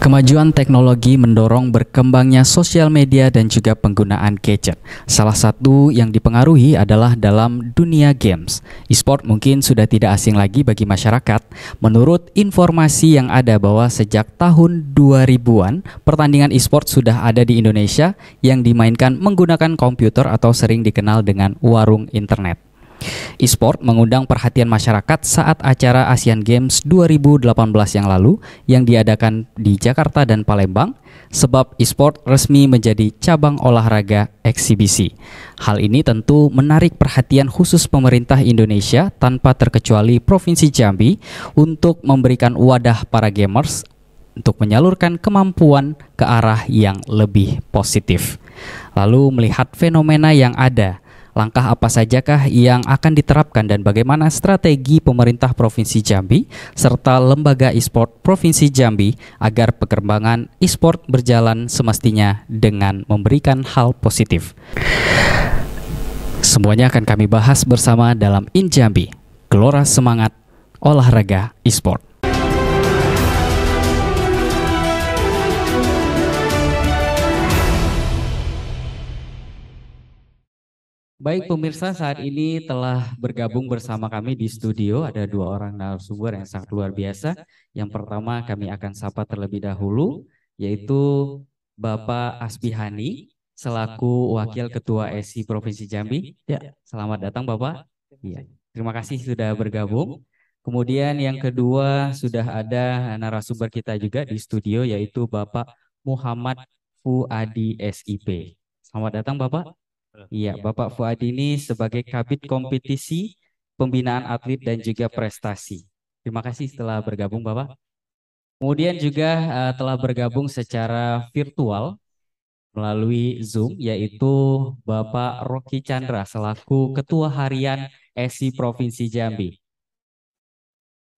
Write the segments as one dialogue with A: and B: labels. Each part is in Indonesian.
A: Kemajuan teknologi mendorong berkembangnya sosial media dan juga penggunaan gadget. Salah satu yang dipengaruhi adalah dalam dunia games. E-sport mungkin sudah tidak asing lagi bagi masyarakat. Menurut informasi yang ada bahwa sejak tahun 2000-an, pertandingan esport sudah ada di Indonesia yang dimainkan menggunakan komputer atau sering dikenal dengan warung internet. E-sport mengundang perhatian masyarakat saat acara Asian Games 2018 yang lalu yang diadakan di Jakarta dan Palembang sebab e-sport resmi menjadi cabang olahraga eksibisi. Hal ini tentu menarik perhatian khusus pemerintah Indonesia tanpa terkecuali Provinsi Jambi untuk memberikan wadah para gamers untuk menyalurkan kemampuan ke arah yang lebih positif. Lalu melihat fenomena yang ada, Langkah apa sajakah yang akan diterapkan dan bagaimana strategi pemerintah Provinsi Jambi serta lembaga e-sport Provinsi Jambi agar perkembangan e-sport berjalan semestinya dengan memberikan hal positif. Semuanya akan kami bahas bersama dalam In Jambi, Gelora Semangat Olahraga E-sport. Baik pemirsa, saat ini telah bergabung bersama kami di studio ada dua orang narasumber yang sangat luar biasa. Yang pertama kami akan sapa terlebih dahulu yaitu Bapak Asbihani selaku Wakil Ketua SI Provinsi Jambi. Ya, selamat datang Bapak. Ya, terima kasih sudah bergabung. Kemudian yang kedua sudah ada narasumber kita juga di studio yaitu Bapak Muhammad Fuadi SIP. Selamat datang Bapak. Iya, iya, Bapak Fuad ini sebagai Kabit Kompetisi, Pembinaan Atlet dan juga Prestasi. Terima kasih telah bergabung Bapak. Kemudian juga uh, telah bergabung secara virtual melalui Zoom yaitu Bapak Rocky Chandra selaku Ketua Harian SI Provinsi Jambi.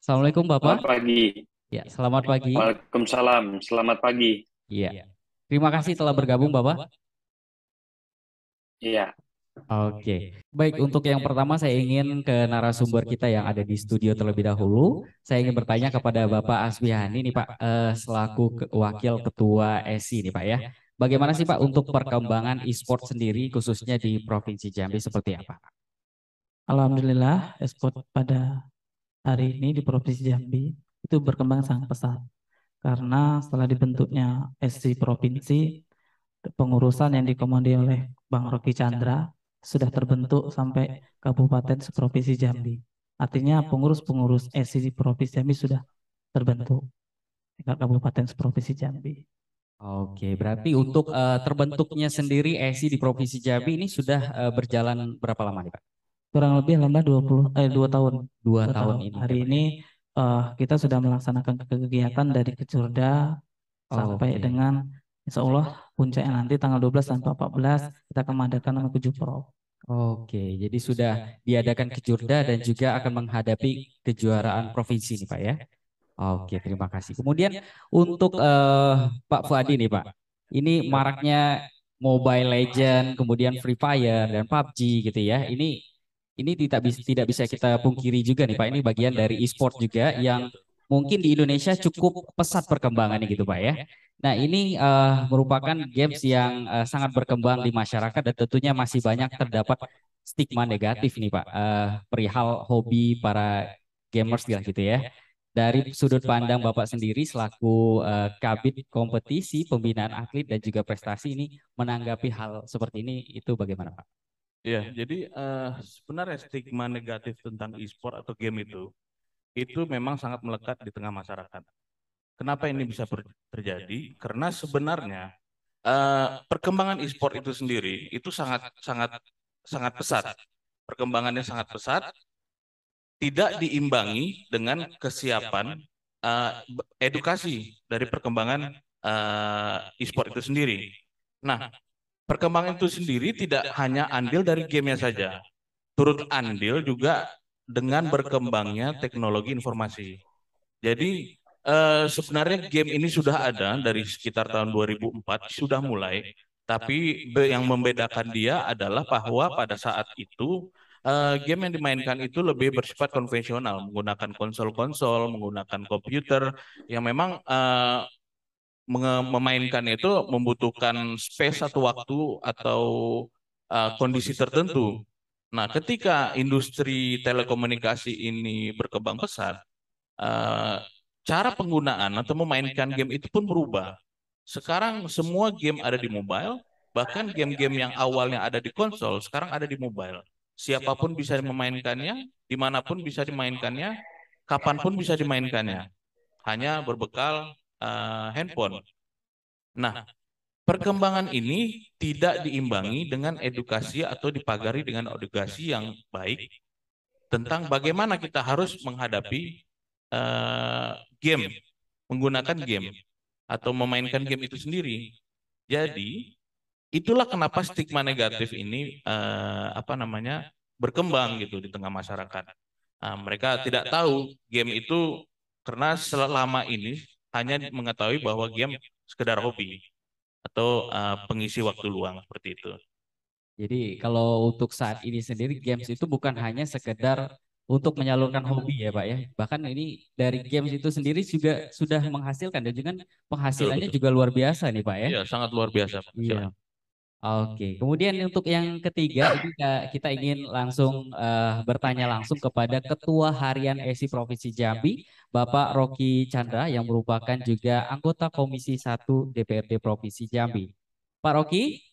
A: Assalamualaikum Bapak. Selamat pagi. Ya, selamat pagi.
B: Waalaikumsalam. Selamat pagi. Iya.
A: Terima kasih telah bergabung Bapak. Iya. Oke, okay. baik untuk yang pertama saya ingin ke narasumber kita yang ada di studio terlebih dahulu. Saya ingin bertanya kepada Bapak Asbihani nih Pak eh, selaku wakil ketua ESI nih Pak ya. Bagaimana sih Pak untuk perkembangan e-sport sendiri khususnya di Provinsi Jambi seperti apa?
C: Alhamdulillah e-sport pada hari ini di Provinsi Jambi itu berkembang sangat pesat. Karena setelah dibentuknya SC Provinsi, pengurusan yang dikomandi oleh Bang Rocky Chandra sudah terbentuk sampai Kabupaten Provinsi Jambi. Artinya pengurus-pengurus SC Provinsi Jambi sudah terbentuk tingkat Kabupaten Provinsi Jambi.
A: Oke, berarti untuk uh, terbentuknya sendiri SC di Provinsi Jambi ini sudah uh, berjalan berapa lama nih Pak?
C: Kurang lebih lama 20 eh 2 tahun. 2, tahun, ini. Hari ini uh, kita sudah melaksanakan kegiatan dari kecurda oh, sampai okay. dengan Insya Allah puncaknya nanti tanggal 12 dan 14 kita akan mengadakan nama pro.
A: Oke, jadi sudah diadakan kejurda dan juga akan menghadapi kejuaraan provinsi nih Pak ya. ya. Oke, terima kasih. Kemudian untuk uh, Pak Fuadi nih Pak, ini maraknya Mobile Legend, kemudian Free Fire dan PUBG gitu ya. ya. Ini ini tidak bisa tidak bisa kita pungkiri juga nih Pak, ini bagian dari e-sport juga yang mungkin di Indonesia cukup pesat perkembangannya gitu Pak ya. Nah ini uh, merupakan games yang uh, sangat berkembang di masyarakat dan tentunya masih banyak terdapat stigma negatif nih Pak uh, perihal hobi para gamers lah gitu ya. Dari sudut pandang Bapak sendiri selaku uh, kabit kompetisi, pembinaan atlet dan juga prestasi ini menanggapi hal seperti ini itu bagaimana Pak?
D: Iya, jadi uh, sebenarnya stigma negatif tentang e-sport atau game itu itu memang sangat melekat di tengah masyarakat. Kenapa ini bisa terjadi? Karena sebenarnya uh, perkembangan e-sport itu sendiri itu sangat sangat sangat pesat. Perkembangannya sangat pesat, tidak diimbangi dengan kesiapan uh, edukasi dari perkembangan uh, e-sport itu sendiri. Nah, perkembangan itu sendiri tidak hanya andil dari gamenya saja, turut andil juga dengan berkembangnya teknologi informasi. Jadi eh, eh sebenarnya game ini sudah ada dari sekitar tahun 2004 sudah mulai, tapi yang membedakan dia adalah bahwa pada saat itu uh, game yang dimainkan itu lebih bersifat konvensional, menggunakan konsol-konsol, menggunakan komputer yang memang uh, memainkan itu membutuhkan space atau waktu atau uh, kondisi tertentu. Nah, ketika industri telekomunikasi ini berkembang pesat, eh, cara penggunaan atau memainkan game itu pun berubah. Sekarang semua game ada di mobile, bahkan game-game yang awalnya ada di konsol sekarang ada di mobile. Siapapun bisa memainkannya, dimanapun bisa dimainkannya, kapanpun bisa dimainkannya. Hanya berbekal uh, handphone. Nah, Perkembangan ini tidak diimbangi dengan edukasi atau dipagari dengan edukasi yang baik tentang bagaimana kita harus menghadapi uh, game, menggunakan game atau memainkan game itu sendiri. Jadi itulah kenapa stigma negatif ini uh, apa namanya eh, berkembang gitu di tengah masyarakat. Nah, mereka tidak tahu game itu karena selama ini hanya mengetahui bahwa game sekedar hobi atau uh, pengisi waktu luang seperti itu.
A: Jadi kalau untuk saat ini sendiri games itu bukan hanya sekedar untuk menyalurkan hobi ya Pak ya. Bahkan ini dari games itu sendiri juga sudah menghasilkan dan juga penghasilannya juga luar biasa nih Pak ya. Iya, sangat luar biasa. Pak. Iya. Oke, kemudian untuk yang ketiga kita, kita ingin langsung uh, bertanya langsung kepada Ketua Harian ESI Provinsi Jambi, Bapak Rocky Chandra yang merupakan juga anggota Komisi 1 DPRD Provinsi Jambi. Pak Rocky?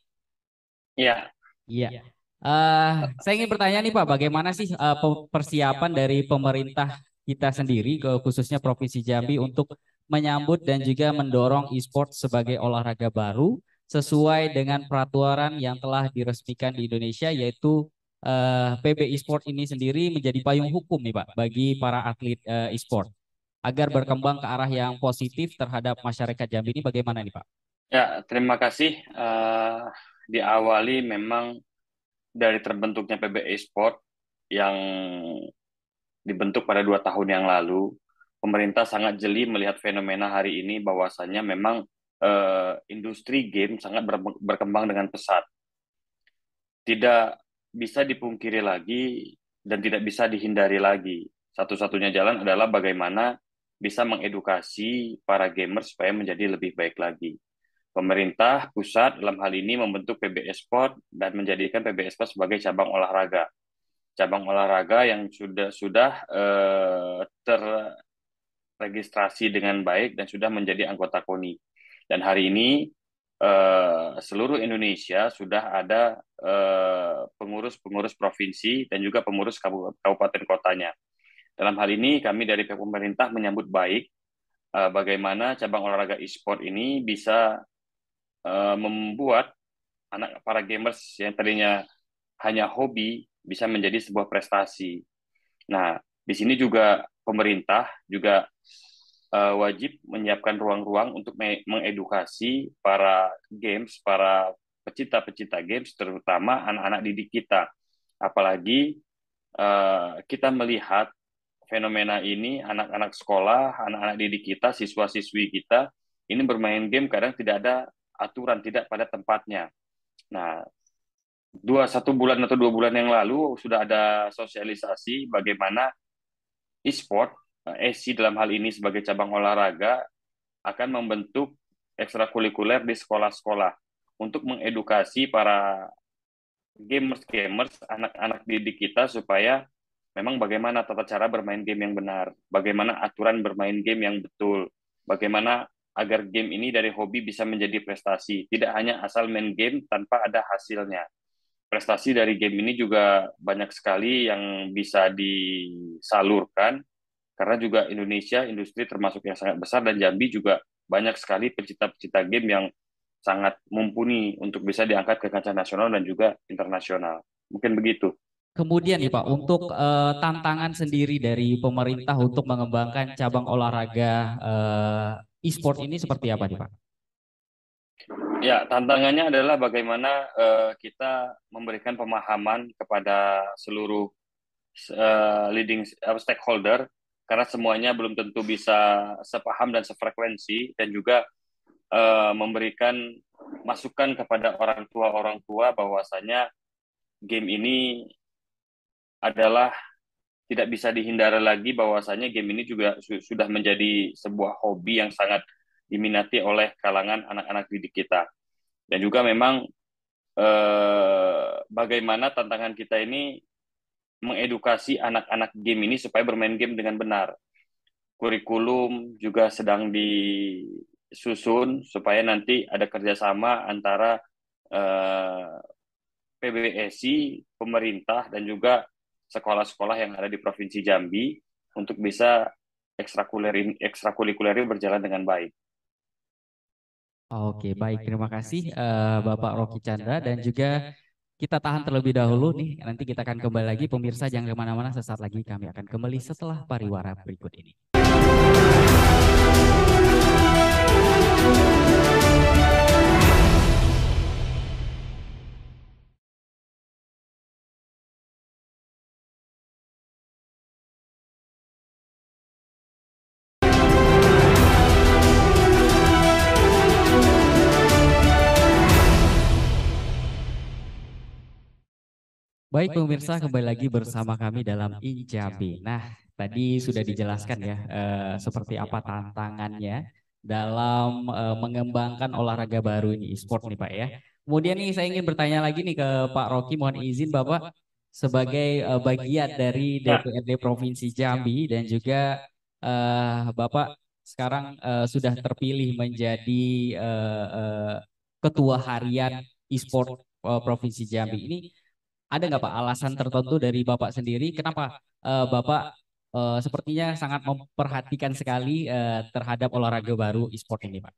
A: Iya. Iya. Uh, saya ingin bertanya nih Pak, bagaimana sih uh, persiapan dari pemerintah kita sendiri, khususnya Provinsi Jambi untuk menyambut dan juga mendorong e-sport sebagai olahraga baru sesuai dengan peraturan yang telah diresmikan di Indonesia yaitu eh, PB e-sport ini sendiri menjadi payung hukum nih Pak bagi para atlet eh, e agar berkembang ke arah yang positif terhadap masyarakat Jambi ini bagaimana nih Pak?
B: Ya, terima kasih. Uh, diawali memang dari terbentuknya PB e-sport yang dibentuk pada dua tahun yang lalu, pemerintah sangat jeli melihat fenomena hari ini bahwasannya memang uh, industri game sangat berkembang dengan pesat. Tidak bisa dipungkiri lagi dan tidak bisa dihindari lagi. Satu-satunya jalan adalah bagaimana bisa mengedukasi para gamer supaya menjadi lebih baik lagi. Pemerintah pusat dalam hal ini membentuk PB Sport dan menjadikan PB Sport sebagai cabang olahraga. Cabang olahraga yang sudah sudah eh, terregistrasi dengan baik dan sudah menjadi anggota KONI dan hari ini eh, seluruh Indonesia sudah ada eh, pengurus-pengurus eh, provinsi dan juga pengurus kabupaten kotanya. Dalam hal ini kami dari pihak pemerintah menyambut baik eh, bagaimana cabang olahraga e-sport ini bisa eh, membuat anak para gamers yang tadinya hanya hobi bisa menjadi sebuah prestasi. Nah, di sini juga pemerintah juga uh, wajib menyiapkan ruang-ruang untuk me mengedukasi para games, para pecinta-pecinta games, terutama anak-anak didik kita. Apalagi uh, kita melihat fenomena ini, anak-anak sekolah, anak-anak didik kita, siswa-siswi kita, ini bermain game kadang tidak ada aturan, tidak pada tempatnya. Nah, dua satu bulan atau dua bulan yang lalu sudah ada sosialisasi bagaimana e-sport Eh, SC dalam hal ini sebagai cabang olahraga akan membentuk ekstrakurikuler di sekolah-sekolah untuk mengedukasi para gamers-gamers, anak-anak didik kita supaya memang bagaimana tata cara bermain game yang benar, bagaimana aturan bermain game yang betul, bagaimana agar game ini dari hobi bisa menjadi prestasi, tidak hanya asal main game tanpa ada hasilnya. Prestasi dari game ini juga banyak sekali yang bisa disalurkan karena juga Indonesia industri termasuk yang sangat besar dan Jambi juga banyak sekali pencipta-pencipta game yang sangat mumpuni untuk bisa diangkat ke kancah nasional dan juga internasional. Mungkin begitu.
A: Kemudian nih Pak, untuk uh, tantangan sendiri dari pemerintah untuk mengembangkan cabang olahraga uh, e-sport ini seperti apa nih Pak?
B: Ya, tantangannya adalah bagaimana uh, kita memberikan pemahaman kepada seluruh uh, leading uh, stakeholder karena semuanya belum tentu bisa sepaham dan sefrekuensi dan juga uh, memberikan masukan kepada orang tua orang tua bahwasanya game ini adalah tidak bisa dihindari lagi bahwasanya game ini juga su sudah menjadi sebuah hobi yang sangat diminati oleh kalangan anak-anak didik kita dan juga memang eh, bagaimana tantangan kita ini mengedukasi anak-anak game ini supaya bermain game dengan benar. Kurikulum juga sedang disusun supaya nanti ada kerjasama antara eh, PBSI, pemerintah, dan juga sekolah-sekolah yang ada di Provinsi Jambi untuk bisa ekstrakulikuler ini berjalan dengan baik.
A: Oke, baik. Terima kasih uh, Bapak Rocky Chandra dan juga kita tahan terlebih dahulu nih, nanti kita akan kembali lagi. Pemirsa jangan kemana-mana, sesaat lagi kami akan kembali setelah pariwara berikut ini. Baik pemirsa, kembali lagi bersama kami dalam Injabi. Nah, nah, tadi sudah dijelaskan ya, ya eh, eh, seperti apa tantangannya dalam eh, mengembangkan olahraga baru ini e-sport nih Pak ya. ya. Kemudian nih saya ingin bertanya lagi nih ke Pak Rocky, mohon izin Bapak sebagai bagian dari DPRD Provinsi Jambi dan juga Bapak sekarang sudah terpilih menjadi ketua harian e-sport Provinsi Jambi. Ini ada nggak Pak alasan tertentu dari Bapak sendiri kenapa uh, Bapak uh, sepertinya sangat memperhatikan sekali uh, terhadap olahraga baru e-sport ini Pak?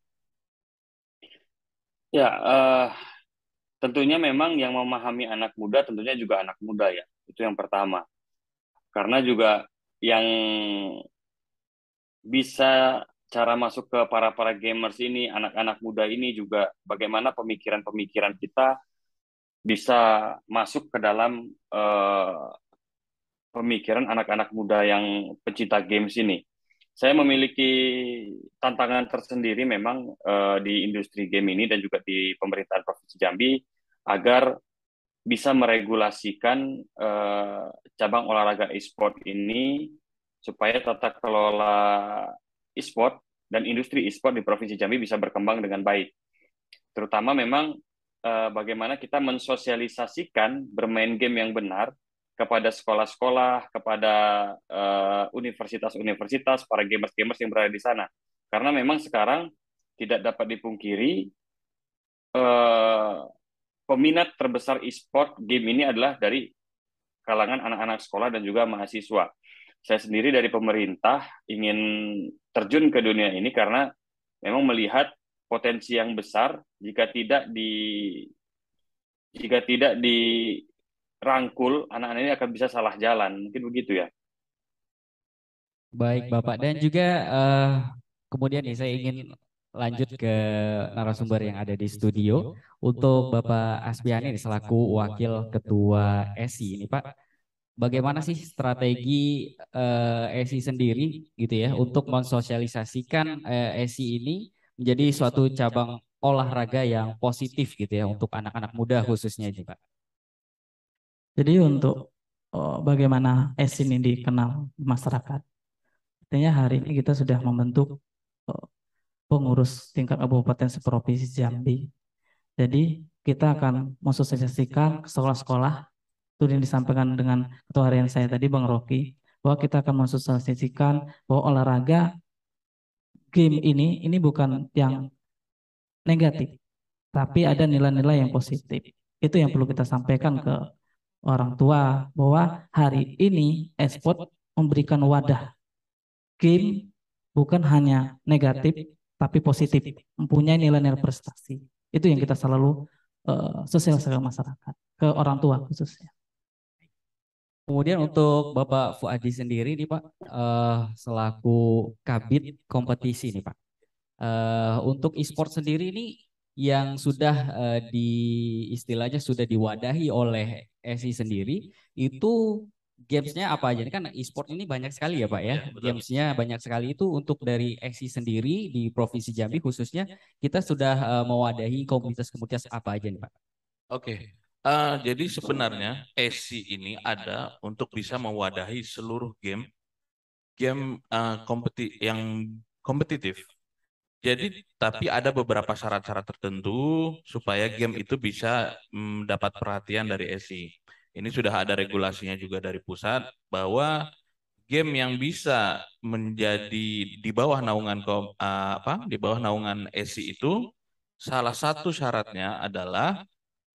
B: Ya, uh, tentunya memang yang memahami anak muda tentunya juga anak muda ya. Itu yang pertama. Karena juga yang bisa cara masuk ke para para gamers ini, anak-anak muda ini juga bagaimana pemikiran-pemikiran kita bisa masuk ke dalam uh, pemikiran anak-anak muda yang pecinta games ini. Saya memiliki tantangan tersendiri memang uh, di industri game ini dan juga di pemerintahan Provinsi Jambi agar bisa meregulasikan uh, cabang olahraga e-sport ini supaya tata kelola e-sport dan industri e-sport di Provinsi Jambi bisa berkembang dengan baik. Terutama memang uh, bagaimana kita mensosialisasikan bermain game yang benar kepada sekolah-sekolah, kepada eh, universitas-universitas, uh, para gamers-gamers yang berada di sana. Karena memang sekarang tidak dapat dipungkiri uh, peminat terbesar e-sport game ini adalah dari kalangan anak-anak sekolah dan juga mahasiswa. Saya sendiri dari pemerintah ingin terjun ke dunia ini karena memang melihat potensi yang besar jika tidak di jika tidak dirangkul anak-anak ini akan bisa salah jalan mungkin begitu ya
A: baik bapak dan juga uh, kemudian nih saya ingin lanjut ke narasumber yang ada di studio untuk Bapak Asbiani selaku Wakil Ketua ESI ini Pak. Bagaimana sih strategi uh, eh, ESI sendiri gitu ya, ya untuk mensosialisasikan uh, eh, ESI ini menjadi suatu cabang olahraga yang positif gitu ya untuk anak-anak muda khususnya juga.
C: Jadi untuk oh, bagaimana es ini dikenal masyarakat, artinya hari ini kita sudah membentuk oh, pengurus tingkat kabupaten seprovinsi Jambi. Jadi kita akan mensosialisasikan ke sekolah-sekolah. Itu yang disampaikan dengan ketua harian saya tadi, Bang Rocky, bahwa kita akan mensosialisasikan bahwa olahraga game ini ini bukan yang negatif, tapi ada nilai-nilai yang positif. Itu yang perlu kita sampaikan ke orang tua bahwa hari ini esport memberikan wadah game bukan hanya negatif tapi positif, mempunyai nilai-nilai prestasi. Itu yang kita selalu uh, eh, sosialisasikan masyarakat ke orang tua khususnya.
A: Kemudian untuk Bapak Fuadi sendiri nih Pak, uh, selaku kabit kompetisi nih Pak. Uh, untuk e-sport sendiri ini yang sudah uh, di istilahnya sudah diwadahi oleh SI sendiri itu gamesnya apa aja? Ini kan e-sport ini banyak sekali ya Pak ya. Iya, gamesnya banyak sekali itu untuk dari SI sendiri di Provinsi Jambi khususnya kita sudah uh, mewadahi komunitas-komunitas apa aja nih Pak?
D: Oke, okay. Uh, jadi sebenarnya SC ini ada untuk bisa mewadahi seluruh game game uh, kompeti yang kompetitif. Jadi tapi ada beberapa syarat-syarat tertentu supaya game itu bisa mendapat mm, perhatian dari SC. Ini sudah ada regulasinya juga dari pusat bahwa game yang bisa menjadi di bawah naungan kom, uh, apa di bawah naungan SI itu salah satu syaratnya adalah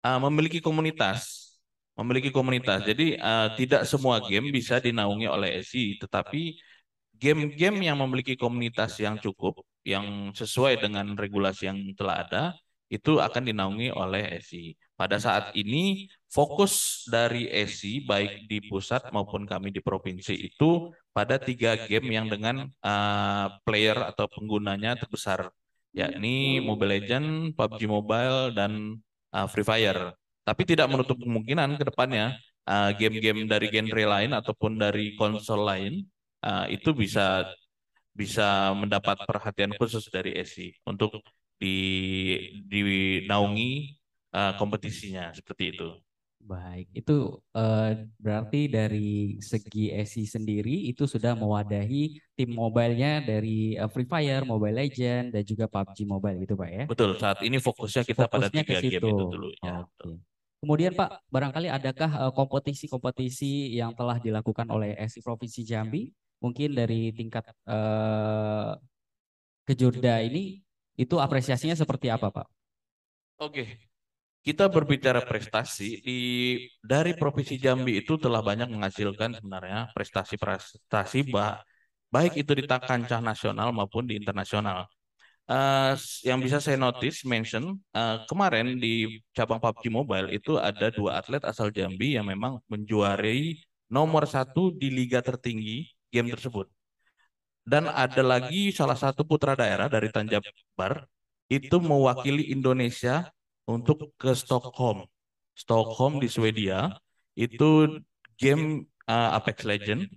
D: uh, memiliki komunitas, memiliki komunitas. Jadi uh, tidak semua game bisa dinaungi oleh SI, tetapi game-game yang memiliki komunitas yang cukup, yang sesuai dengan regulasi yang telah ada, itu akan dinaungi oleh SI. Pada saat ini fokus dari SI baik di pusat maupun kami di provinsi itu pada tiga game yang dengan uh, player atau penggunanya terbesar yakni Mobile Legend, PUBG Mobile dan uh, Free Fire. Tapi tidak menutup kemungkinan ke depannya uh, game-game dari genre lain ataupun dari konsol lain uh, itu bisa bisa mendapat perhatian khusus dari ESI untuk e di dinaungi uh, kompetisinya seperti itu.
A: Baik, itu uh, berarti dari segi e SI sendiri itu sudah mewadahi tim mobilenya dari uh, Free Fire, Mobile Legend, dan juga PUBG Mobile gitu Pak ya? Betul, saat ini fokusnya kita fokusnya pada tiga ke situ. game itu dulu. Ya. Okay. Kemudian Pak, barangkali adakah eh, kompetisi-kompetisi uh, yang telah dilakukan oleh e SI Provinsi Jambi? Mungkin dari tingkat uh, kejurda ini, itu apresiasinya seperti apa Pak?
D: Oke, okay kita berbicara prestasi di dari provinsi Jambi itu telah banyak menghasilkan sebenarnya prestasi-prestasi baik itu di kancah nasional maupun di internasional. Uh, yang bisa saya notice mention uh, kemarin di cabang PUBG Mobile itu ada dua atlet asal Jambi yang memang menjuari nomor satu di liga tertinggi game tersebut. Dan ada lagi salah satu putra daerah dari Tanjabar itu mewakili Indonesia untuk ke Stockholm. Stockholm di Swedia itu game uh, Apex Legend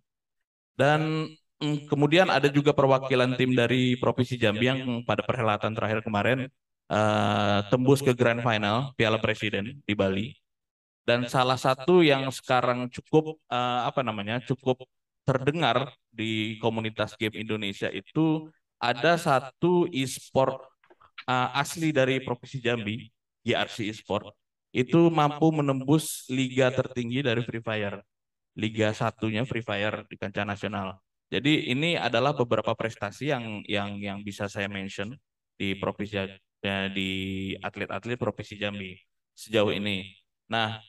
D: dan mm, kemudian ada juga perwakilan tim dari provinsi Jambi yang pada perhelatan terakhir kemarin uh, tembus ke grand final Piala Presiden di Bali. Dan salah satu yang sekarang cukup uh, apa namanya cukup terdengar di komunitas game Indonesia itu ada satu e-sport uh, asli dari provinsi Jambi YRC Esport itu mampu menembus liga tertinggi dari Free Fire. Liga satunya Free Fire di kancah nasional. Jadi ini adalah beberapa prestasi yang yang yang bisa saya mention di provinsi ya, di atlet-atlet provinsi Jambi sejauh ini. Nah,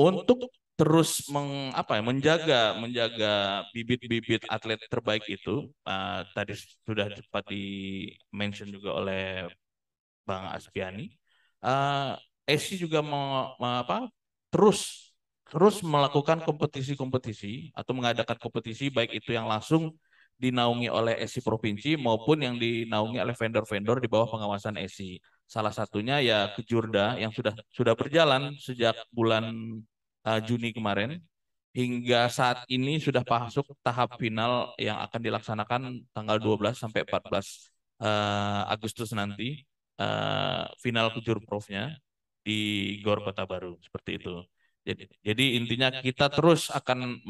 D: untuk terus meng, apa ya, menjaga menjaga bibit-bibit atlet terbaik itu uh, tadi sudah cepat di mention juga oleh Bang Aspiani uh, juga mau, mau apa terus terus melakukan kompetisi-kompetisi atau mengadakan kompetisi baik itu yang langsung dinaungi oleh Esi provinsi maupun yang dinaungi oleh vendor-vendor di bawah pengawasan Esi. Salah satunya ya Kejurda yang sudah sudah berjalan sejak bulan uh, Juni kemarin hingga saat ini sudah masuk tahap final yang akan dilaksanakan tanggal 12 sampai 14 uh, eh, Agustus nanti uh, final kujur profnya di Gor Kota Baru seperti itu. Jadi, jadi intinya kita terus akan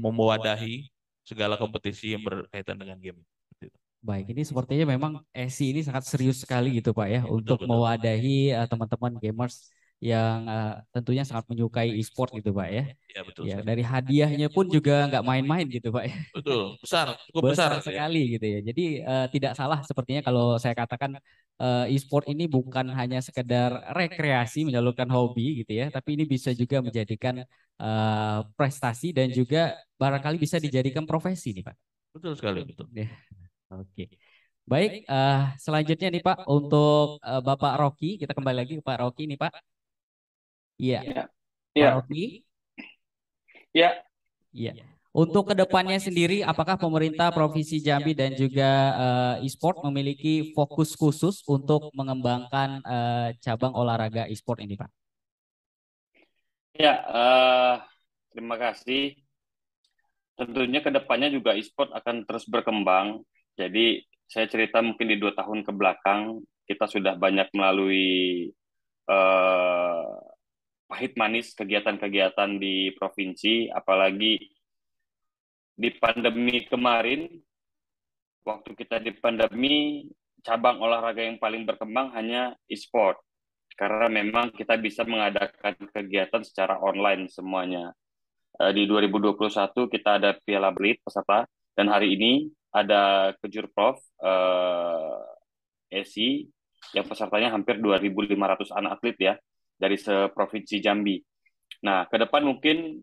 D: memwadahi segala kompetisi yang berkaitan dengan game.
A: Baik, ini sepertinya memang SC ini sangat serius sekali gitu Pak ya, ya untuk betul, mewadahi eh, teman-teman uh, gamers yang uh, tentunya sangat menyukai e-sport gitu pak ya. Gitu ya iya, betul. Ya, dari hadiahnya pun juga nggak main-main gitu pak ya.
D: Betul, besar, cukup besar, besar gitu ya.
A: sekali ya. gitu ya. Jadi uh, tidak salah sepertinya kalau saya katakan uh, e-sport ini bukan hanya sekedar rekreasi menyalurkan hobi gitu ya, tapi ini bisa juga menjadikan uh, prestasi dan juga barangkali bisa dijadikan profesi nih pak. Betul sekali, betul. Ya. Oke. Okay. Baik, uh, selanjutnya nih Pak untuk uh, Bapak Rocky, kita kembali lagi ke Pak Rocky nih Pak. Iya. Iya. Iya. iya. iya. Iya. Untuk kedepannya sendiri, apakah pemerintah Provinsi Jambi dan juga uh, e-sport memiliki fokus khusus untuk mengembangkan eh, cabang olahraga e-sport ini, Pak?
B: Ya, uh, terima kasih. Tentunya kedepannya juga e-sport akan terus berkembang. Jadi saya cerita mungkin di dua tahun kebelakang kita sudah banyak melalui uh, pahit manis kegiatan-kegiatan di provinsi, apalagi di pandemi kemarin, waktu kita di pandemi, cabang olahraga yang paling berkembang hanya e-sport. Karena memang kita bisa mengadakan kegiatan secara online semuanya. Eh, di 2021 kita ada Piala Belit peserta, dan hari ini ada prof, eh, ESI yang pesertanya hampir 2.500 anak atlet ya dari seprovinsi Jambi. Nah, ke depan mungkin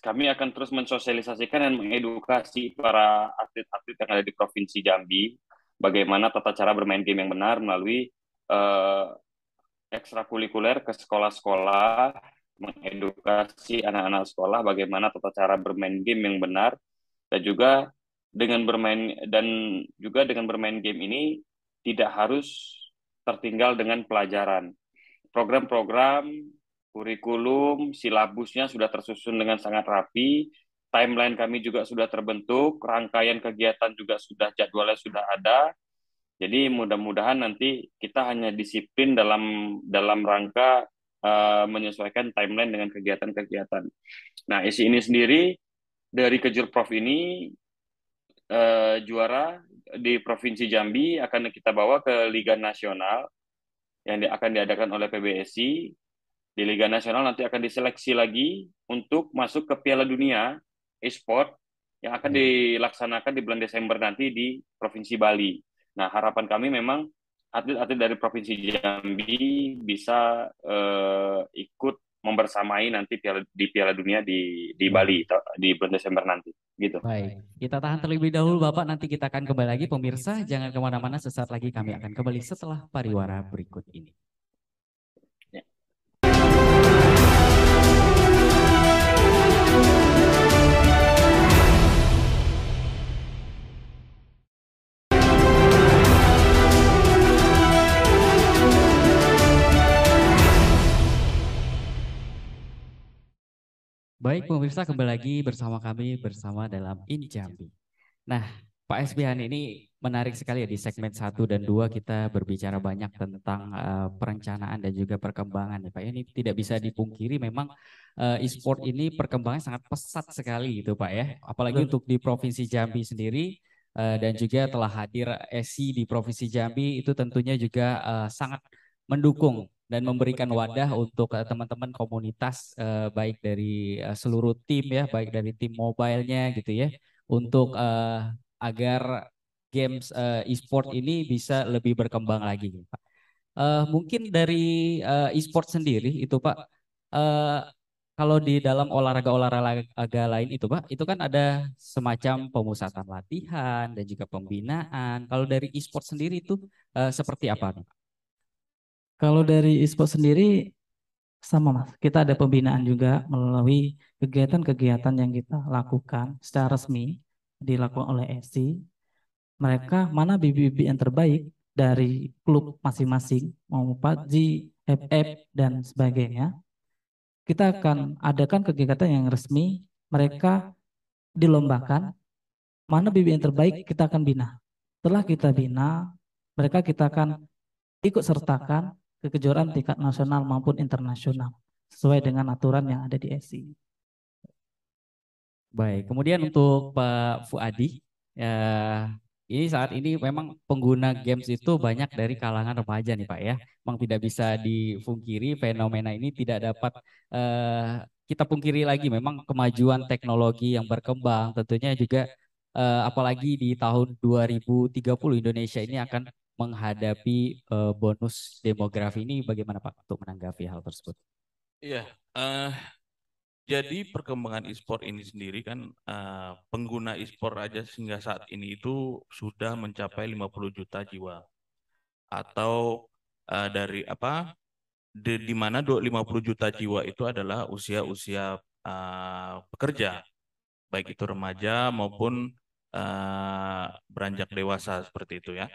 B: kami akan terus mensosialisasikan dan mengedukasi para atlet-atlet yang ada di provinsi Jambi bagaimana tata cara bermain game yang benar melalui uh, ekstrakurikuler ke sekolah-sekolah mengedukasi anak-anak sekolah bagaimana tata cara bermain game yang benar dan juga dengan bermain dan juga dengan bermain game ini tidak harus tertinggal dengan pelajaran program-program, kurikulum, silabusnya sudah tersusun dengan sangat rapi, timeline kami juga sudah terbentuk, rangkaian kegiatan juga sudah jadwalnya sudah ada. Jadi mudah-mudahan nanti kita hanya disiplin dalam dalam rangka uh, menyesuaikan timeline dengan kegiatan-kegiatan. Nah, isi ini sendiri dari Kejur Prof ini uh, juara di Provinsi Jambi akan kita bawa ke Liga Nasional yang akan diadakan oleh PBSI di Liga Nasional nanti akan diseleksi lagi untuk masuk ke Piala Dunia e-sport yang akan hmm. dilaksanakan di bulan Desember nanti di Provinsi Bali. Nah, harapan kami memang atlet-atlet dari Provinsi Jambi bisa uh, ikut membersamai nanti di Piala Dunia di di hmm. Bali di bulan Desember nanti gitu.
A: Baik, kita tahan terlebih dahulu Bapak, nanti kita akan kembali lagi pemirsa. Jangan kemana-mana, sesaat lagi kami akan kembali setelah pariwara berikut ini. Baik pemirsa kembali lagi bersama kami bersama dalam Injambi. Nah Pak SBHN ini menarik sekali ya di segmen 1 dan 2 kita berbicara banyak tentang uh, perencanaan dan juga perkembangan ya Pak. Ini tidak bisa dipungkiri memang uh, e-sport ini perkembangan sangat pesat sekali gitu Pak ya. Gitu, ya. Apalagi untuk di Provinsi Jambi sendiri uh, dan juga telah hadir e SC di Provinsi e Jambi itu tentunya juga uh, sangat mendukung dan memberikan wadah untuk eh, eh, teman-teman komunitas eh, baik dari eh, seluruh tim ya, iya, baik dari tim mobilenya gitu, gitu ya, ya untuk eh, agar games eh, eh e-sport ini bisa lebih berkembang lagi, gitu, Pak. Eh, mungkin dari eh, e-sport sendiri itu Pak, eh, kalau di dalam olahraga-olahraga lain itu Pak, itu kan ada semacam pemusatan latihan dan juga pembinaan. Kalau dari e-sport sendiri itu eh, seperti apa, Pak?
C: Kalau dari e sendiri sama mas, kita ada pembinaan juga melalui kegiatan-kegiatan yang kita lakukan secara resmi dilakukan oleh SC. Mereka mana BBB yang terbaik dari klub masing-masing, mau PUBG, FF, dan sebagainya. Kita akan adakan kegiatan yang resmi, mereka dilombakan, mana BBB yang terbaik kita akan bina. Setelah kita bina, mereka kita akan ikut sertakan kekejuaraan tingkat nasional maupun internasional sesuai dengan aturan yang ada di SI.
A: Baik, kemudian untuk Pak Fuadi, ya, ini saat ini memang pengguna games itu banyak dari kalangan remaja nih Pak ya. Memang tidak bisa difungkiri fenomena ini tidak dapat eh, kita pungkiri lagi. Memang kemajuan teknologi yang berkembang tentunya juga eh, apalagi di tahun 2030 Indonesia ini akan menghadapi uh, bonus demografi ini bagaimana Pak untuk menanggapi hal tersebut?
D: Iya, uh, jadi perkembangan e-sport ini sendiri kan uh, pengguna e-sport aja sehingga saat ini itu sudah mencapai 50 juta jiwa atau uh, dari apa di, di mana 50 juta jiwa itu adalah usia-usia uh, pekerja baik itu remaja maupun uh, beranjak dewasa seperti itu ya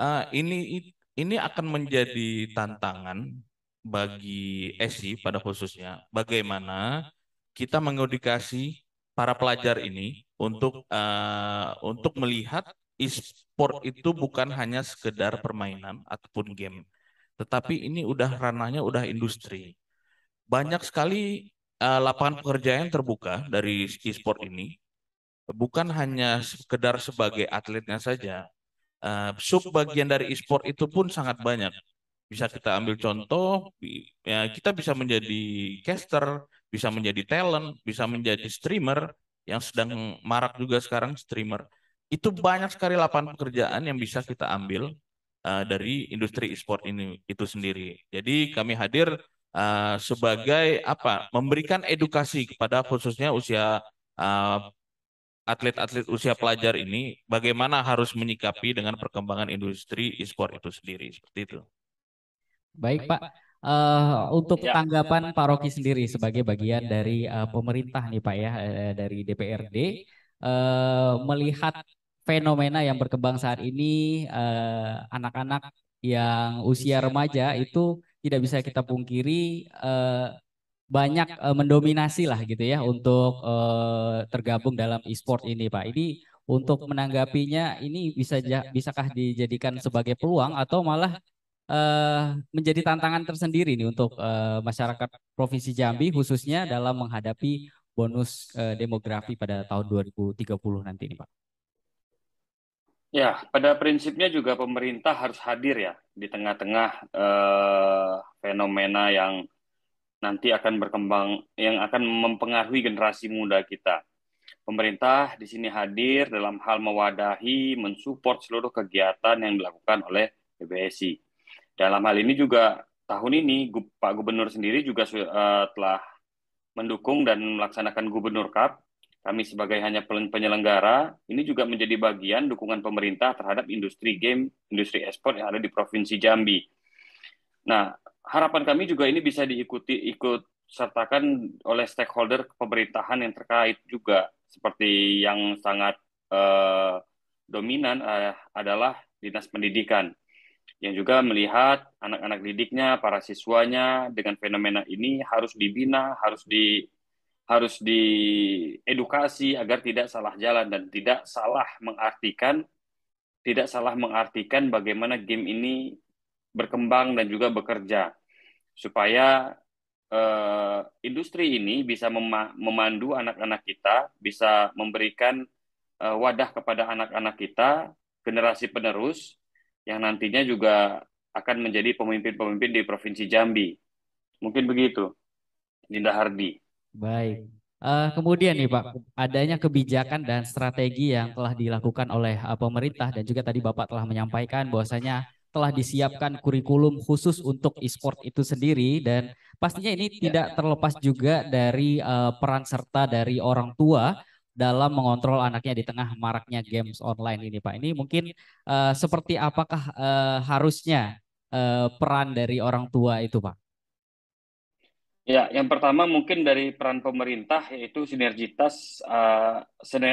D: uh, ini ini akan menjadi tantangan bagi SI pada khususnya bagaimana kita mengedukasi para pelajar ini untuk uh, untuk melihat e-sport itu bukan hanya sekedar permainan ataupun game tetapi ini udah ranahnya udah industri banyak sekali uh, lapangan pekerjaan yang terbuka dari e-sport ini bukan hanya sekedar sebagai atletnya saja uh, eh, sub bagian dari e-sport itu pun sangat banyak. Bisa kita ambil contoh, ya, kita bisa menjadi caster, bisa menjadi talent, bisa menjadi streamer yang sedang marak juga sekarang streamer. Itu banyak sekali lapangan pekerjaan yang bisa kita ambil uh, dari industri e-sport ini itu sendiri. Jadi kami hadir uh, sebagai apa? Memberikan edukasi kepada khususnya usia uh, atlet-atlet usia pelajar ini bagaimana harus menyikapi dengan perkembangan industri e-sport itu sendiri seperti itu.
A: Baik Pak, uh, untuk ya. tanggapan Pak Rocky sendiri sebagai bagian dari uh, pemerintah nih Pak ya uh, dari DPRD uh, melihat fenomena yang berkembang saat ini anak-anak uh, yang usia remaja itu tidak bisa kita pungkiri uh, banyak uh, mendominasi lah gitu ya, ya. untuk uh, tergabung dalam e-sport ini Pak. Ini untuk menanggapinya ini bisa bisakah dijadikan sebagai peluang atau malah uh, menjadi tantangan tersendiri nih untuk uh, masyarakat Provinsi Jambi khususnya dalam menghadapi bonus uh, demografi pada tahun 2030 nanti nih Pak.
B: Ya, pada prinsipnya juga pemerintah harus hadir ya di tengah-tengah eh, fenomena yang nanti akan berkembang yang akan mempengaruhi generasi muda kita. Pemerintah di sini hadir dalam hal mewadahi, mensupport seluruh kegiatan yang dilakukan oleh PBSI. Dalam hal ini juga tahun ini Pak Gubernur sendiri juga eh, telah mendukung dan melaksanakan Gubernur Cup. Kami sebagai hanya penyelenggara, ini juga menjadi bagian dukungan pemerintah terhadap industri game, industri ekspor yang ada di Provinsi Jambi. Nah, harapan kami juga ini bisa diikuti ikut sertakan oleh stakeholder pemerintahan yang terkait juga seperti yang sangat eh, dominan eh, adalah dinas pendidikan yang juga melihat anak-anak didiknya, para siswanya dengan fenomena ini harus dibina, harus di harus diedukasi agar tidak salah jalan dan tidak salah mengartikan tidak salah mengartikan bagaimana game ini berkembang dan juga bekerja supaya uh, industri ini bisa mema memandu anak-anak kita, bisa memberikan uh, wadah kepada anak-anak kita, generasi penerus yang nantinya juga akan menjadi pemimpin-pemimpin di Provinsi Jambi. Mungkin begitu, Dinda Hardi.
A: Baik. Uh, kemudian nih Pak, adanya kebijakan dan strategi yang telah dilakukan oleh pemerintah dan juga tadi Bapak telah menyampaikan bahwasanya telah disiapkan kurikulum khusus untuk e-sport itu sendiri dan pastinya ini tidak terlepas juga dari uh, peran serta dari orang tua dalam mengontrol anaknya di tengah maraknya games online ini Pak. Ini mungkin uh, seperti apakah uh, harusnya uh, peran dari orang tua itu Pak?
B: Ya, yang pertama mungkin dari peran pemerintah yaitu sinergitas uh,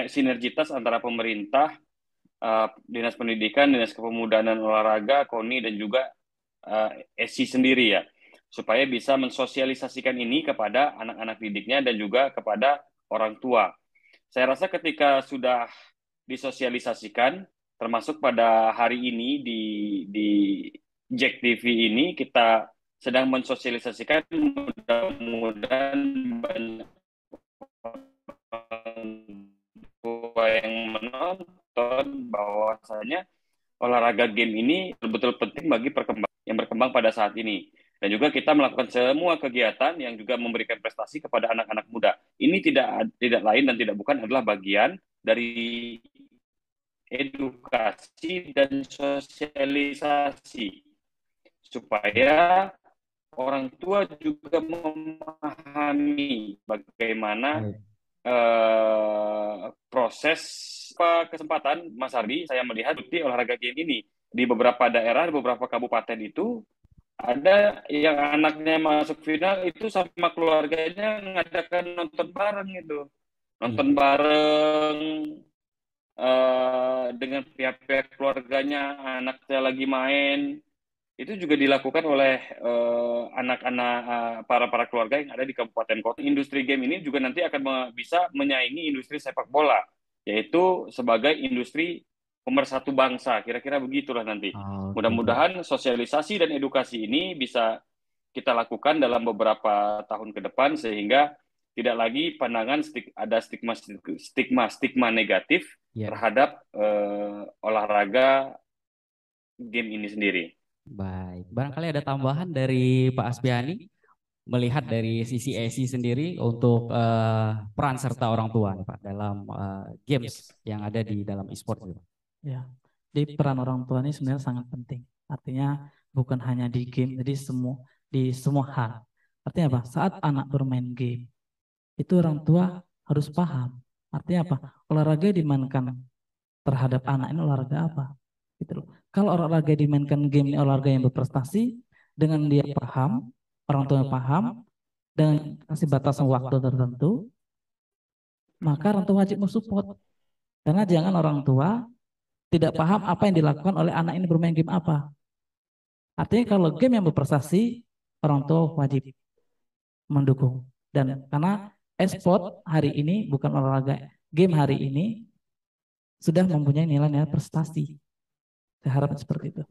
B: sinergitas antara pemerintah, Eh, dinas pendidikan, dinas kepemudaan dan olahraga, KONI dan juga uh, sendiri ya, supaya bisa mensosialisasikan ini kepada anak-anak didiknya dan juga kepada orang tua. Saya rasa ketika sudah disosialisasikan, termasuk pada hari ini di di Jack TV ini kita sedang mensosialisasikan mudah-mudahan banyak yang menonton menonton bahwasanya olahraga game ini betul-betul penting bagi perkembangan yang berkembang pada saat ini dan juga kita melakukan semua kegiatan yang juga memberikan prestasi kepada anak-anak muda. Ini tidak tidak lain dan tidak bukan adalah bagian dari edukasi dan sosialisasi supaya orang tua juga memahami bagaimana uh, proses beberapa kesempatan, Mas Ardi, saya melihat di olahraga game ini di beberapa daerah, di beberapa kabupaten itu ada yang anaknya masuk final itu sama keluarganya mengadakan nonton bareng itu nonton hmm. bareng uh, dengan pihak-pihak keluarganya, anaknya lagi main, itu juga dilakukan oleh eh, anak-anak uh, eh, para para keluarga yang ada di kabupaten kota. Industri game ini juga nanti akan bisa menyaingi industri sepak bola yaitu sebagai industri pemersatu bangsa. Kira-kira begitulah nanti. Ah, okay. Mudah-mudahan sosialisasi dan edukasi ini bisa kita lakukan dalam beberapa tahun ke depan sehingga tidak lagi pandangan ada stigma stigma stigma negatif yeah. terhadap uh, olahraga game ini sendiri.
A: Baik, barangkali ada tambahan dari Pak Asbiani melihat dari sisi ESI sendiri untuk uh, peran serta orang tua nih Pak dalam uh, games yang ada di dalam e-sport Ya.
C: Jadi peran orang tua ini sebenarnya sangat penting. Artinya bukan hanya di game, jadi semua di semua hal. Artinya apa? Saat anak bermain game itu orang tua harus paham. Artinya apa? Olahraga dimainkan terhadap anak ini olahraga apa? Gitu loh. Kalau olahraga dimainkan game ini olahraga yang berprestasi dengan dia paham orang tua yang paham dan kasih batasan waktu tertentu, maka orang tua wajib mensupport. Karena jangan orang tua tidak paham apa yang dilakukan oleh anak ini bermain game apa. Artinya kalau game yang berprestasi, orang tua wajib mendukung. Dan karena esport hari ini bukan olahraga, game hari ini sudah mempunyai nilai-nilai prestasi. Saya harap seperti itu.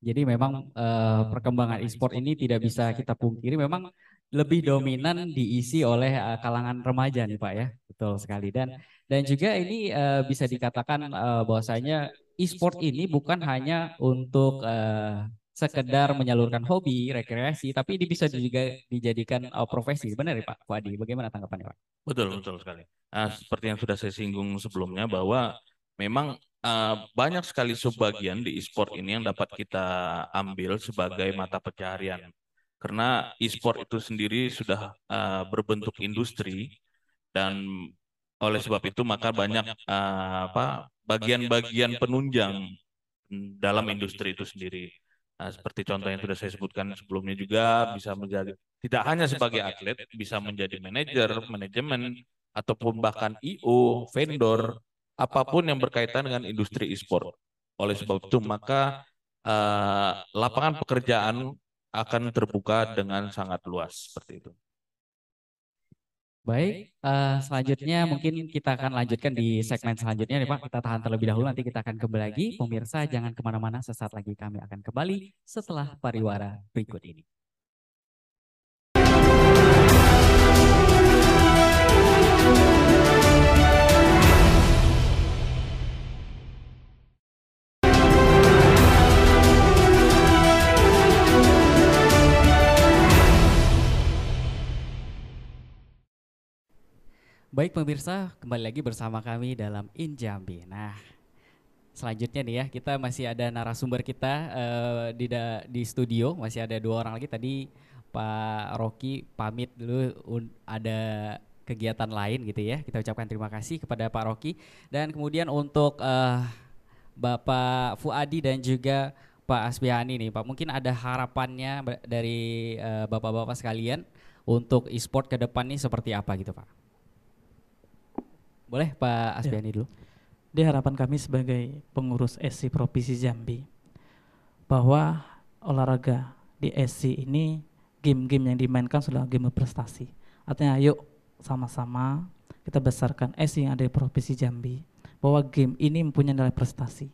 A: Jadi memang uh, perkembangan e-sport ini tidak bisa kita pungkiri memang lebih dominan diisi oleh uh, kalangan remaja nih Pak ya. Betul sekali dan ya. dan juga ini uh, bisa dikatakan uh, bahwasanya e-sport ini bukan hanya untuk uh, sekedar menyalurkan hobi, rekreasi, tapi ini bisa juga dijadikan uh, profesi. Benar ya Pak Wadi? Bagaimana tanggapannya Pak?
D: Betul, betul sekali. Uh, seperti yang sudah saya singgung sebelumnya bahwa memang uh, banyak sekali sebagian di e-sport ini yang dapat kita ambil sebagai mata pencaharian. Karena e-sport itu sendiri sudah uh, berbentuk industri dan oleh sebab itu maka banyak uh, apa bagian-bagian penunjang dalam industri itu sendiri. Nah, seperti contoh yang sudah saya sebutkan sebelumnya juga bisa menjadi tidak hanya sebagai atlet bisa menjadi manajer, manajemen ataupun bahkan IO, vendor apapun yang berkaitan dengan industri e-sport. Oleh sebab itu, maka uh, lapangan pekerjaan akan terbuka dengan sangat luas seperti itu.
A: Baik, uh, selanjutnya mungkin kita akan lanjutkan di segmen selanjutnya nih Pak. Kita tahan terlebih dahulu, nanti kita akan kembali lagi. Pemirsa jangan kemana-mana, sesaat lagi kami akan kembali setelah pariwara berikut ini. Baik pemirsa, kembali lagi bersama kami dalam Injambi. Nah, selanjutnya nih ya, kita masih ada narasumber kita uh, di da, di studio, masih ada dua orang lagi tadi Pak Rocky pamit dulu un, ada kegiatan lain gitu ya. Kita ucapkan terima kasih kepada Pak Rocky dan kemudian untuk uh, Bapak Fuadi dan juga Pak Asbihani nih, Pak. Mungkin ada harapannya dari eh, bapak-bapak uh, bapak -bapak sekalian untuk e-sport ke depan nih seperti apa gitu, Pak? Boleh Pak Asbiani ya. dulu.
C: Di harapan kami sebagai pengurus SC Provinsi Jambi bahwa olahraga di SC ini game-game yang dimainkan sudah game prestasi. Artinya yuk sama-sama kita besarkan SC yang ada di Provinsi Jambi bahwa game ini mempunyai nilai prestasi.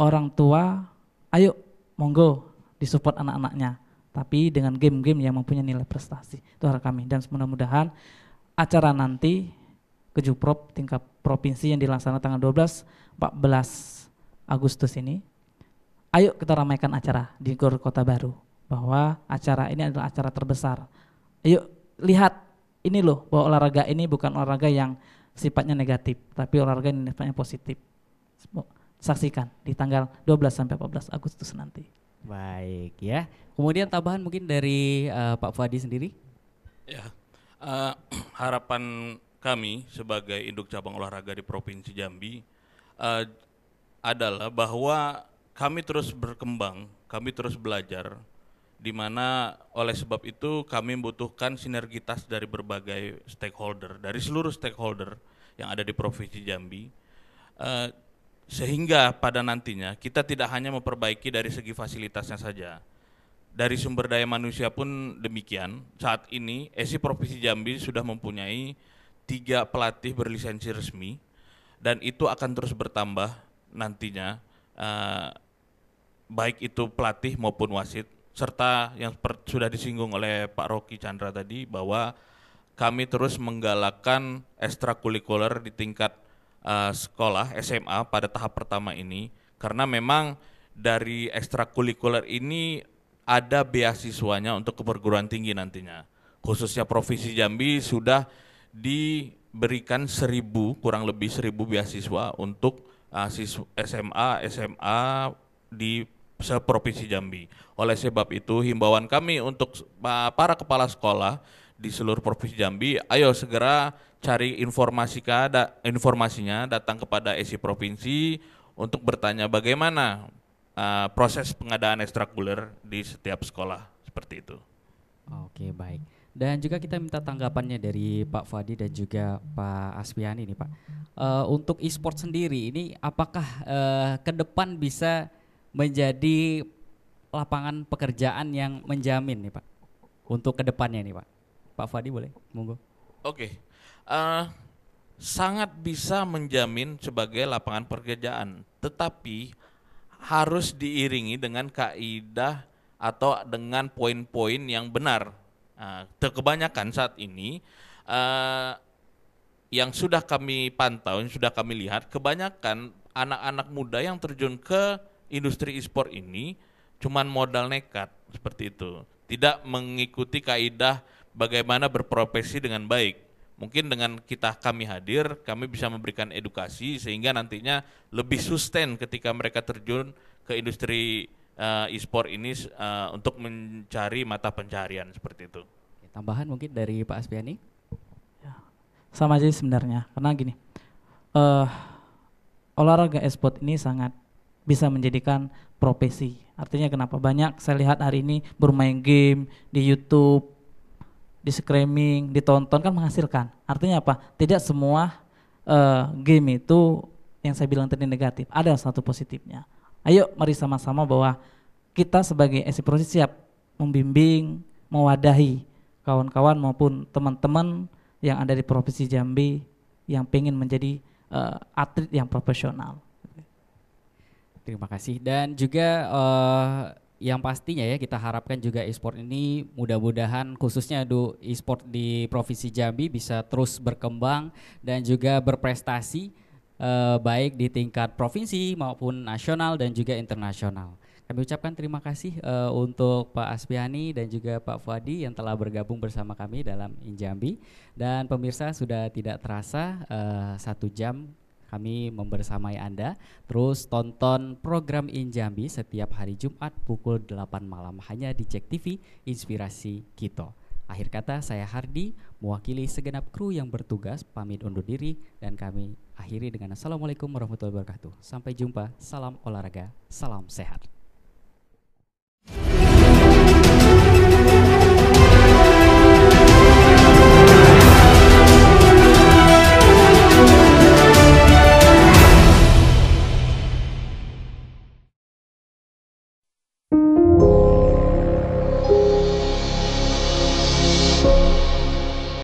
C: Orang tua, ayo monggo disupport anak-anaknya, tapi dengan game-game yang mempunyai nilai prestasi. Itu harapan kami dan mudah-mudahan acara nanti Kejuprop tingkat provinsi yang dilaksanakan tanggal 12 14 Agustus ini. Ayo kita ramaikan acara di Gor Kota Baru bahwa acara ini adalah acara terbesar. Ayo lihat ini loh bahwa olahraga ini bukan olahraga yang sifatnya negatif, tapi olahraga yang sifatnya positif. Saksikan di tanggal 12 sampai 14 Agustus
A: nanti. Baik ya. Kemudian tambahan mungkin dari uh, Pak Fadi sendiri?
D: Ya. Uh, harapan kami sebagai induk cabang olahraga di Provinsi Jambi uh, adalah bahwa kami terus berkembang, kami terus belajar, di mana oleh sebab itu kami membutuhkan sinergitas dari berbagai stakeholder, dari seluruh stakeholder yang ada di Provinsi Jambi, uh, sehingga pada nantinya kita tidak hanya memperbaiki dari segi fasilitasnya saja, dari sumber daya manusia pun demikian. Saat ini, ESI eh, Provinsi Jambi sudah mempunyai tiga pelatih berlisensi resmi dan itu akan terus bertambah nantinya uh, baik itu pelatih maupun wasit serta yang sudah disinggung oleh Pak Rocky Chandra tadi bahwa kami terus menggalakkan ekstrakurikuler di tingkat uh, sekolah SMA pada tahap pertama ini karena memang dari ekstrakurikuler ini ada beasiswanya untuk keperguruan tinggi nantinya khususnya provinsi Jambi sudah diberikan seribu kurang lebih seribu beasiswa untuk uh, ah, siswa SMA SMA di seprovinsi Jambi. Oleh sebab itu himbauan kami untuk uh, para kepala sekolah di seluruh provinsi Jambi, ayo segera cari informasi da, informasinya datang kepada esi provinsi untuk bertanya bagaimana uh, proses pengadaan ekstrakuler di setiap sekolah seperti itu. Oke, baik.
A: Dan juga kita minta tanggapannya dari Pak Fadi dan juga Pak Aspiani nih Pak. Uh, untuk e-sport sendiri ini apakah uh, ke depan bisa menjadi lapangan pekerjaan yang menjamin nih Pak? Untuk ke depannya nih Pak. Pak Fadi boleh, monggo.
D: Oke, okay. uh, eh,
A: sangat bisa
D: menjamin sebagai lapangan pekerjaan, tetapi harus diiringi dengan kaidah atau dengan poin-poin yang benar Nah, terkebanyakan saat ini uh, yang sudah kami pantau, yang sudah kami lihat, kebanyakan anak-anak muda yang terjun ke industri e-sport ini cuman modal nekat seperti itu, tidak mengikuti kaidah bagaimana berprofesi dengan baik. Mungkin dengan kita kami hadir, kami bisa memberikan edukasi sehingga nantinya lebih sustain ketika mereka terjun ke industri uh, e-sport ini uh, untuk mencari mata pencarian seperti itu.
A: Tambahan
C: mungkin dari Pak Aspiani? Ya, sama aja sebenarnya, karena gini, uh, olahraga e-sport ini sangat bisa menjadikan profesi. Artinya kenapa? Banyak saya lihat hari ini bermain game di YouTube, di screaming, ditonton kan menghasilkan. Artinya apa? Tidak semua uh, game itu yang saya bilang tadi negatif, ada satu positifnya. Ayo mari sama-sama bahwa kita sebagai Esiprosi siap membimbing, mewadahi kawan-kawan maupun teman-teman yang ada di Provinsi Jambi yang ingin menjadi uh, atlet yang profesional.
A: Terima kasih dan juga uh, yang pastinya ya kita harapkan juga e-sport ini mudah-mudahan khususnya do e-sport di Provinsi Jambi bisa terus berkembang dan juga berprestasi eh, baik di tingkat provinsi maupun nasional dan juga internasional. Kami ucapkan terima kasih eh, untuk Pak Aspiani dan juga Pak Fuadi yang telah bergabung bersama kami dalam Injambi. Dan pemirsa sudah tidak terasa eh, satu jam kami membersamai Anda. Terus tonton program Injambi setiap hari Jumat pukul 8 malam hanya di Cek TV Inspirasi Kito. Akhir kata, saya Hardi, mewakili segenap kru yang bertugas, pamit undur diri, dan kami akhiri dengan Assalamualaikum warahmatullahi wabarakatuh. Sampai jumpa, salam olahraga, salam sehat.